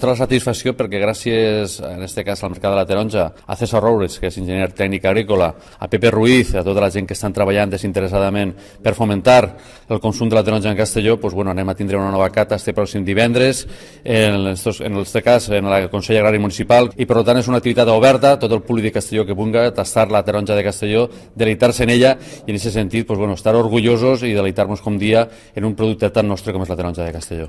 Té la satisfacció perquè gràcies, en aquest cas, al Mercat de la Taronja, a César Roures, que és enginyer tècnic agrícola, a Pepe Ruiz, a tota la gent que estan treballant desinteressadament per fomentar el consum de la taronja en Castelló, doncs, bueno, anem a tindre una nova cata este pròxim divendres, en, estos, en este cas, en el Consell Agrari Municipal, i per tant és una activitat oberta, tot el públic de Castelló que vulga tastar la taronja de Castelló, deleitar-se en ella, i en aquest sentit, doncs, bueno, estar orgullosos i deleitar-nos com dia en un producte tan nostre com és la taronja de Castelló.